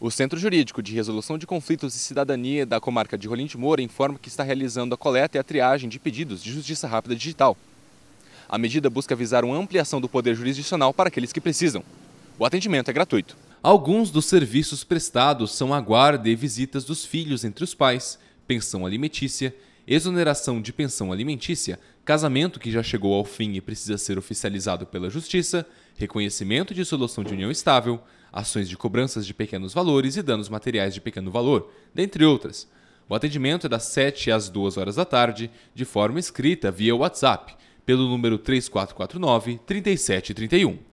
O Centro Jurídico de Resolução de Conflitos e Cidadania da comarca de Rolim de Moura informa que está realizando a coleta e a triagem de pedidos de justiça rápida digital. A medida busca visar uma ampliação do poder jurisdicional para aqueles que precisam. O atendimento é gratuito. Alguns dos serviços prestados são a guarda e visitas dos filhos entre os pais, pensão alimentícia, exoneração de pensão alimentícia, casamento que já chegou ao fim e precisa ser oficializado pela Justiça, reconhecimento de solução de união estável, ações de cobranças de pequenos valores e danos materiais de pequeno valor, dentre outras. O atendimento é das 7 às 2 horas da tarde, de forma escrita via WhatsApp, pelo número 3449 3731.